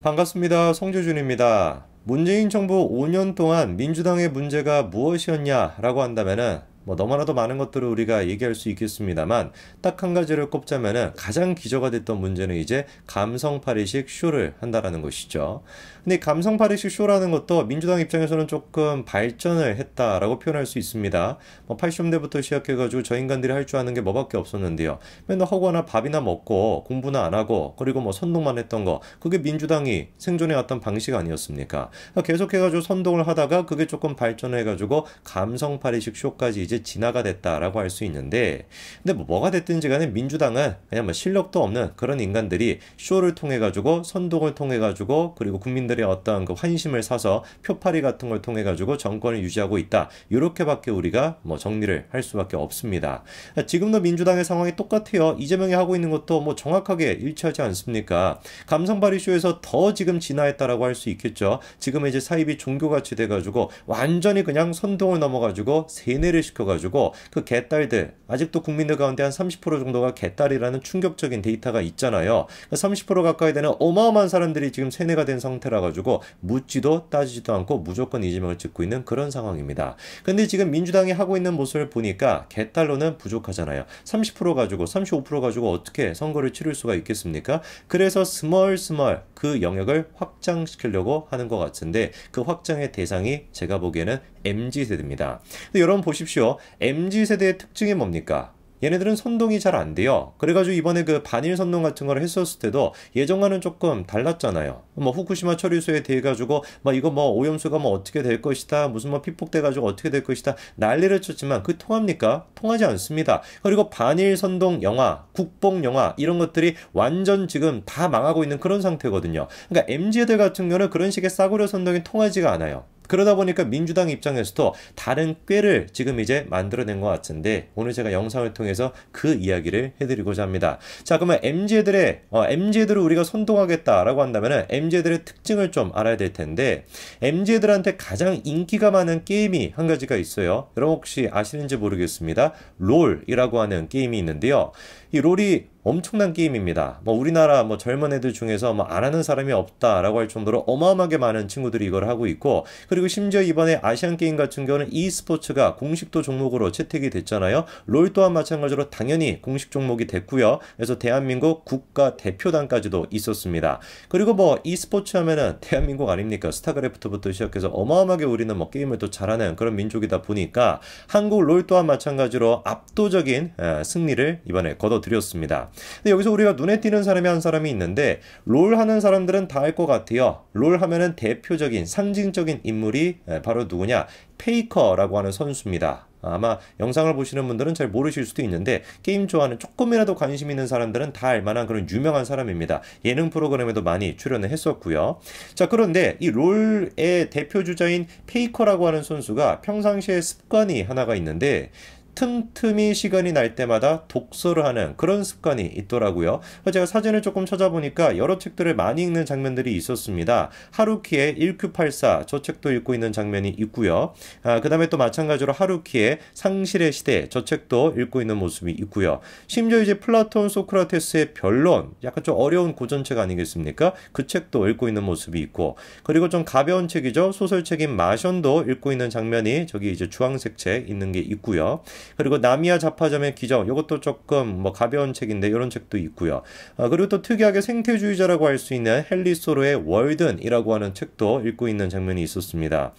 반갑습니다. 성주준입니다. 문재인 정부 5년 동안 민주당의 문제가 무엇이었냐라고 한다면 뭐 너무나도 많은 것들을 우리가 얘기할 수 있겠습니다만 딱 한 가지를 꼽자면은 가장 기저가 됐던 문제는 이제 감성파리식 쇼를 한다라는 것이죠. 근데 감성파리식 쇼라는 것도 민주당 입장에서는 조금 발전을 했다라고 표현할 수 있습니다. 뭐 80년대부터 시작해가지고 저 인간들이 할 줄 아는 게 뭐밖에 없었는데요. 맨날 허구나 밥이나 먹고 공부나 안 하고 그리고 뭐 선동만 했던 거 그게 민주당이 생존해 왔던 방식 아니었습니까? 그러니까 계속해가지고 선동을 하다가 그게 조금 발전해가지고 감성파리식 쇼까지 이제 진화가 됐다라고 할 수 있는데 근데 뭐, 가 됐든지 간에 민주당은 그냥 뭐 실력도 없는 그런 인간들이 쇼를 통해 가지고 선동을 통해 가지고 그리고 국민들의 어떤 그 환심을 사서 표파리 같은 걸 통해 가지고 정권을 유지하고 있다 이렇게밖에 우리가 뭐 정리를 할 수밖에 없습니다. 그러니까 지금도 민주당의 상황이 똑같아요. 이재명이 하고 있는 것도 뭐 정확하게 일치하지 않습니까? 감성바리쇼에서 더 지금 진화했다라고 할 수 있겠죠. 지금 이제 사입이 종교같이 돼가지고 완전히 그냥 선동을 넘어가지고 세뇌를 시켜 시켜가지고 그 개딸들 아직도 국민들 가운데 한 30% 정도가 개딸이라는 충격적인 데이터가 있잖아요. 30% 그 가까이 되는 어마어마한 사람들이 지금 세뇌가 된 상태라 가지고 묻지도 따지지도 않고 무조건 이재명을 찍고 있는 그런 상황입니다. 근데 지금 민주당이 하고 있는 모습을 보니까 개딸로는 부족하잖아요. 30% 가지고 35% 가지고 어떻게 선거를 치를 수가 있겠습니까? 그래서 스멀스멀 그 영역을 확장시키려고 하는 것 같은데 그 확장의 대상이 제가 보기에는 MZ세대입니다. 여러분 보십시오. 그래서 MZ 세대의 특징이 뭡니까? 얘네들은 선동이 잘 안 돼요. 그래가지고 이번에 그 반일 선동 같은 걸 했었을 때도 예전과는 조금 달랐잖아요. 뭐 후쿠시마 처리소에 대해 가지고 막 뭐 이거 뭐 오염수가 뭐 어떻게 될 것이다. 무슨 뭐 피폭돼 가지고 어떻게 될 것이다. 난리를 쳤지만 그 통합니까? 통하지 않습니다. 그리고 반일 선동 영화, 국뽕 영화 이런 것들이 완전 지금 다 망하고 있는 그런 상태거든요. 그러니까 MZ들 같은 경우는 그런 식의 싸구려 선동이 통하지가 않아요. 그러다 보니까 민주당 입장에서도 다른 꾀를 지금 이제 만들어낸 것 같은데 오늘 제가 영상을 통해서 그 이야기를 해드리고자 합니다. 자 그러면 MZ들의 어, MZ들을 우리가 선동하겠다라고 한다면 MZ들의 특징을 좀 알아야 될 텐데 MZ들한테 가장 인기가 많은 게임이 한 가지가 있어요. 여러분 혹시 아시는지 모르겠습니다. 롤이라고 하는 게임이 있는데요. 이 롤이 엄청난 게임입니다. 뭐 우리나라 뭐 젊은 애들 중에서 뭐 안 하는 사람이 없다라고 할 정도로 어마어마하게 많은 친구들이 이걸 하고 있고 그리고 심지어 이번에 아시안 게임 같은 경우는 e스포츠가 공식도 종목으로 채택이 됐잖아요. 롤 또한 마찬가지로 당연히 공식 종목이 됐고요. 그래서 대한민국 국가 대표단까지도 있었습니다. 그리고 뭐 e스포츠 하면은 대한민국 아닙니까? 스타크래프트부터 시작해서 어마어마하게 우리는 뭐 게임을 또 잘하는 그런 민족이다 보니까 한국 롤 또한 마찬가지로 압도적인 승리를 이번에 거뒀 드렸습니다 근데 여기서 우리가 눈에 띄는 사람이 한 사람이 있는데 롤 하는 사람들은 다 알 것 같아요. 롤 하면은 대표적인 상징적인 인물이 바로 누구냐? 페이커라고 하는 선수입니다. 아마 영상을 보시는 분들은 잘 모르실 수도 있는데 게임 좋아하는 조금이라도 관심 있는 사람들은 다 알만한 그런 유명한 사람입니다. 예능 프로그램에도 많이 출연을 했었고요. 자 그런데 이 롤의 대표 주자인 페이커라고 하는 선수가 평상시에 습관이 하나가 있는데 틈틈이 시간이 날 때마다 독서를 하는 그런 습관이 있더라고요. 제가 사진을 조금 찾아보니까 여러 책들을 많이 읽는 장면들이 있었습니다. 하루키의 1984저 책도 읽고 있는 장면이 있고요. 아, 그 다음에 또 마찬가지로 하루키의 상실의 시대 저 책도 읽고 있는 모습이 있고요. 심지어 이제 플라톤 소크라테스의 변론 약간 좀 어려운 고전책 아니겠습니까? 그 책도 읽고 있는 모습이 있고 그리고 좀 가벼운 책이죠. 소설책인 마션도 읽고 있는 장면이 저기 이제 주황색 책 있는 게 있고요. 그리고 나미야 자파점의 기적 이것도 조금 뭐 가벼운 책인데 이런 책도 있고요. 아, 그리고 또 특이하게 생태주의자라고 할 수 있는 헨리 소로의 월든이라고 하는 책도 읽고 있는 장면이 있었습니다.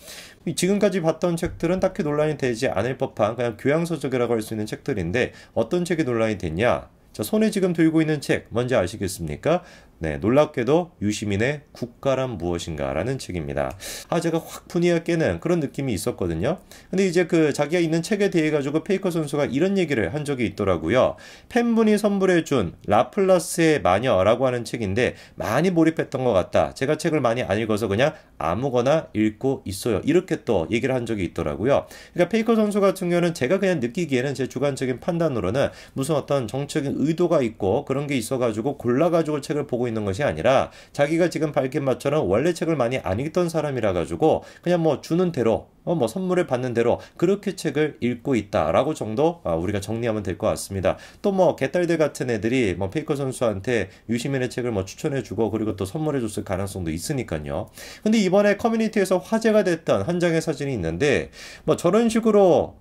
지금까지 봤던 책들은 딱히 논란이 되지 않을 법한 그냥 교양서적이라고 할 수 있는 책들인데 어떤 책이 논란이 됐냐? 자, 손에 지금 들고 있는 책 뭔지 아시겠습니까? 네, 놀랍게도 유시민의 국가란 무엇인가라는 책입니다. 아, 제가 확 분위기가 깨는 그런 느낌이 있었거든요. 근데 이제 그 자기가 있는 책에 대해 가지고 페이커 선수가 이런 얘기를 한 적이 있더라고요. 팬분이 선물해 준 라플라스의 마녀라고 하는 책인데 많이 몰입했던 것 같다. 제가 책을 많이 안 읽어서 그냥 아무거나 읽고 있어요. 이렇게 또 얘기를 한 적이 있더라고요. 그러니까 페이커 선수 같은 경우는 제가 그냥 느끼기에는 제 주관적인 판단으로는 무슨 어떤 정책인 의도가 있고 그런 게 있어가지고 골라가지고 책을 보고 있는 것이 아니라 자기가 지금 밝힌 바처럼 원래 책을 많이 안 읽던 사람이라 가지고 그냥 뭐 주는 대로 어, 뭐 선물을 받는 대로 그렇게 책을 읽고 있다라고 정도 아, 우리가 정리하면 될 것 같습니다. 또 뭐 개딸들 같은 애들이 뭐 페이커 선수한테 유시민의 책을 뭐 추천해주고 그리고 또 선물해줬을 가능성도 있으니까요. 근데 이번에 커뮤니티에서 화제가 됐던 한 장의 사진이 있는데 뭐 저런 식으로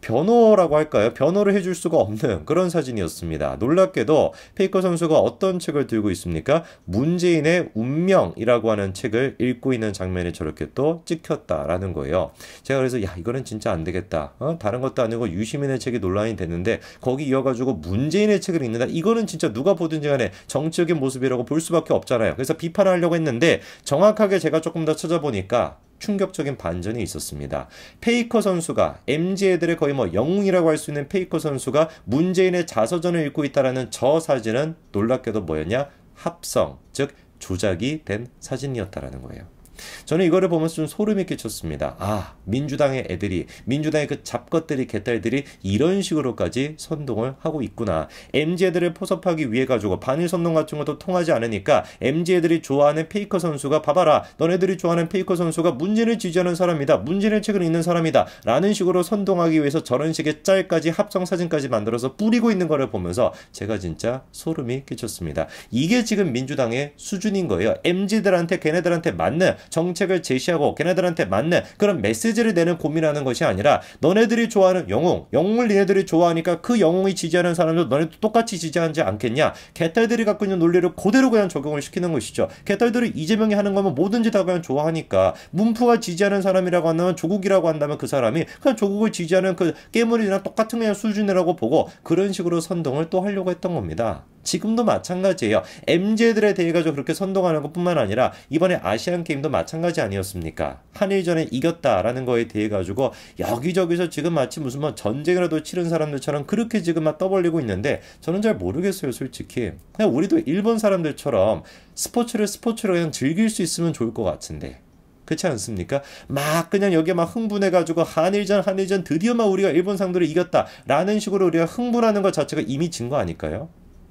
변호라고 할까요? 변호를 해줄 수가 없는 그런 사진이었습니다. 놀랍게도 페이커 선수가 어떤 책을 들고 있습니까? 문재인의 운명이라고 하는 책을 읽고 있는 장면에 저렇게 또 찍혔다라는 거예요. 제가 그래서 야 이거는 진짜 안 되겠다. 어? 다른 것도 아니고 유시민의 책이 논란이 됐는데 거기 이어가지고 문재인의 책을 읽는다. 이거는 진짜 누가 보든지 간에 정치적인 모습이라고 볼 수밖에 없잖아요. 그래서 비판을 하려고 했는데 정확하게 제가 조금 더 찾아보니까 충격적인 반전이 있었습니다. 페이커 선수가 MZ애들의 거의 뭐 영웅이라고 할 수 있는 페이커 선수가 문재인의 자서전을 읽고 있다라는 저 사진은 놀랍게도 뭐였냐? 합성, 즉 조작이 된 사진이었다라는 거예요. 저는 이거를 보면서 좀 소름이 끼쳤습니다. 아, 민주당의 애들이, 민주당의 그 잡것들이, 개딸들이 이런 식으로까지 선동을 하고 있구나. m z 들을 포섭하기 위해 가지고 반일 선동 같은 것도 통하지 않으니까 m z 들이 좋아하는 페이커 선수가 봐봐라. 너네들이 좋아하는 페이커 선수가 문진을 지지하는 사람이다. 문진의 책을 읽는 사람이다. 라는 식으로 선동하기 위해서 저런 식의 짤까지 합성 사진까지 만들어서 뿌리고 있는 거를 보면서 제가 진짜 소름이 끼쳤습니다. 이게 지금 민주당의 수준인 거예요. MZ들한테 걔네들한테 맞는 정책을 제시하고 걔네들한테 맞는 그런 메시지를 내는 고민하는 것이 아니라 너네들이 좋아하는 영웅, 영웅을 니네들이 좋아하니까 그 영웅이 지지하는 사람도 너네도 똑같이 지지하지 않겠냐? 개딸들이 갖고 있는 논리를 그대로 그냥 적용을 시키는 것이죠. 개딸들이 이재명이 하는 거면 뭐든지 다 그냥 좋아하니까 문프가 지지하는 사람이라고 한다면 조국이라고 한다면 그 사람이 그냥 조국을 지지하는 그 깨물이나 똑같은 그냥 수준이라고 보고 그런 식으로 선동을 또 하려고 했던 겁니다. 지금도 마찬가지예요. MZ들에 대해 가지고 그렇게 선동하는 것뿐만 아니라 이번에 아시안 게임도 마찬가지 아니었습니까? 한일전에 이겼다라는 거에 대해 가지고 여기저기서 지금 마치 무슨 뭐 전쟁이라도 치른 사람들처럼 그렇게 지금 막 떠벌리고 있는데 저는 잘 모르겠어요, 솔직히. 그냥 우리도 일본 사람들처럼 스포츠를 스포츠로 그냥 즐길 수 있으면 좋을 것 같은데. 그렇지 않습니까? 막 그냥 여기에 막 흥분해가지고 한일전 한일전 드디어 막 우리가 일본 상대로 이겼다라는 식으로 우리가 흥분하는 것 자체가 이미 진 거 아닐까요?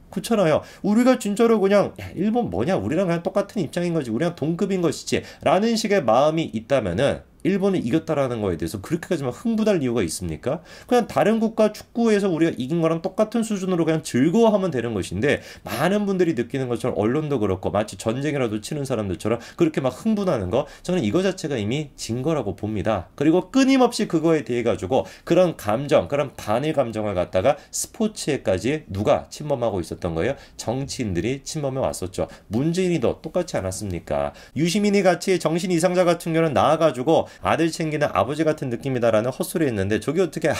그렇잖아요. 우리가 진짜로 그냥 야, 일본 뭐냐 우리랑 그냥 똑같은 입장인 거지 우리랑 동급인 것이지 라는 식의 마음이 있다면은 일본이 이겼다라는 거에 대해서 그렇게까지 막 흥분할 이유가 있습니까? 그냥 다른 국가 축구에서 우리가 이긴 거랑 똑같은 수준으로 그냥 즐거워하면 되는 것인데 많은 분들이 느끼는 것처럼 언론도 그렇고 마치 전쟁이라도 치는 사람들처럼 그렇게 막 흥분하는 거 저는 이거 자체가 이미 진 거라고 봅니다. 그리고 끊임없이 그거에 대해 가지고 그런 감정, 그런 반일 감정을 갖다가 스포츠에까지 누가 침범하고 있었던 거예요? 정치인들이 침범해 왔었죠. 문재인이 도 똑같지 않았습니까? 유시민이 같이 정신 이상자 같은 경우는 나와가지고 아들 챙기는 아버지 같은 느낌이다라는 헛소리 했는데 저게 어떻게 아,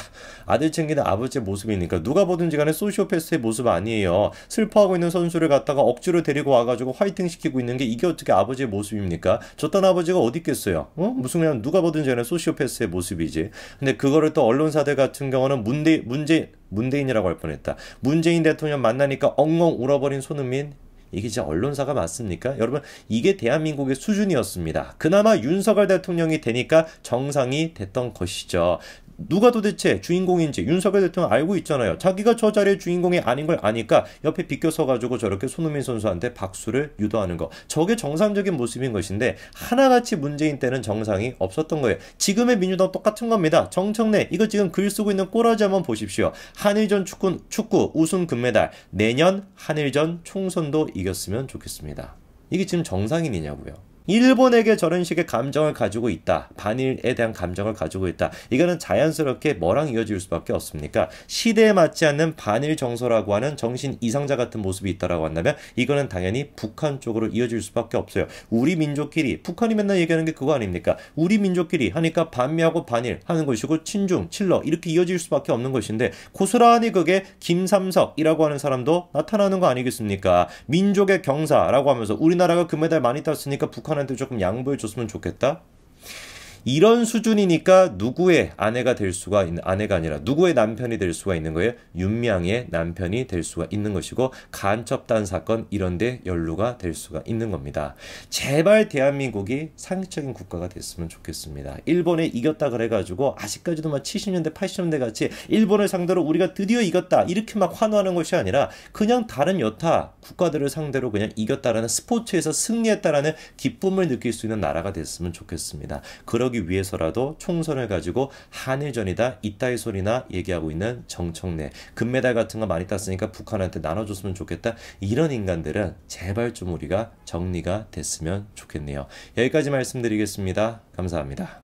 아들 챙기는 아버지의 모습이니까 누가 보든지 간에 소시오패스의 모습 아니에요. 슬퍼하고 있는 선수를 갖다가 억지로 데리고 와가지고 화이팅 시키고 있는 게 이게 어떻게 아버지의 모습입니까? 저딴 아버지가 어디 있겠어요? 어? 무슨 그냥 누가 보든지 간에 소시오패스의 모습이지. 근데 그거를 또 언론사들 같은 경우는 문대, 문재, 문재인이라고 할 뻔했다. 문재인 대통령 만나니까 엉엉 울어버린 손흥민 이게 진짜 언론사가 맞습니까? 여러분 이게 대한민국의 수준이었습니다. 그나마 윤석열 대통령이 되니까 정상이 됐던 것이죠. 누가 도대체 주인공인지 윤석열 대통령 알고 있잖아요. 자기가 저자리에 주인공이 아닌 걸 아니까 옆에 비껴서 가지고 저렇게 손흥민 선수한테 박수를 유도하는 거. 저게 정상적인 모습인 것인데 하나같이 문재인 때는 정상이 없었던 거예요. 지금의 민주당 똑같은 겁니다. 정청래 이거 지금 글 쓰고 있는 꼬라지 한번 보십시오. 한일전 축구, 축구 우승 금메달 내년 한일전 총선도 이겼으면 좋겠습니다. 이게 지금 정상인이냐고요. 일본에게 저런 식의 감정을 가지고 있다. 반일에 대한 감정을 가지고 있다. 이거는 자연스럽게 뭐랑 이어질 수밖에 없습니까? 시대에 맞지 않는 반일 정서라고 하는 정신 이상자 같은 모습이 있다라고 한다면 이거는 당연히 북한 쪽으로 이어질 수밖에 없어요. 우리 민족끼리 북한이 맨날 얘기하는 게 그거 아닙니까? 우리 민족끼리 하니까 반미하고 반일 하는 것이고 친중, 친러 이렇게 이어질 수밖에 없는 것인데 고스란히 그게 김삼석이라고 하는 사람도 나타나는 거 아니겠습니까? 민족의 경사라고 하면서 우리나라가 금메달 많이 땄으니까 북한 사람들 조금 양보해 줬으면 좋겠다. 이런 수준이니까 누구의 아내가 될 수가 있는 아내가 아니라 누구의 남편이 될 수가 있는 거예요. 윤미향의 남편이 될 수가 있는 것이고 간첩단 사건 이런데 연루가 될 수가 있는 겁니다. 제발 대한민국이 상식적인 국가가 됐으면 좋겠습니다. 일본에 이겼다 그래가지고 아직까지도 막 70년대 80년대 같이 일본을 상대로 우리가 드디어 이겼다 이렇게 막 환호하는 것이 아니라 그냥 다른 여타 국가들을 상대로 그냥 이겼다라는 스포츠에서 승리했다라는 기쁨을 느낄 수 있는 나라가 됐으면 좋겠습니다. 그러 그러기 위해서라도 총선을 가지고 한일전이다 이따위 소리나 얘기하고 있는 정청래 금메달 같은 거 많이 땄으니까 북한한테 나눠줬으면 좋겠다 이런 인간들은 제발 좀 우리가 정리가 됐으면 좋겠네요. 여기까지 말씀드리겠습니다. 감사합니다.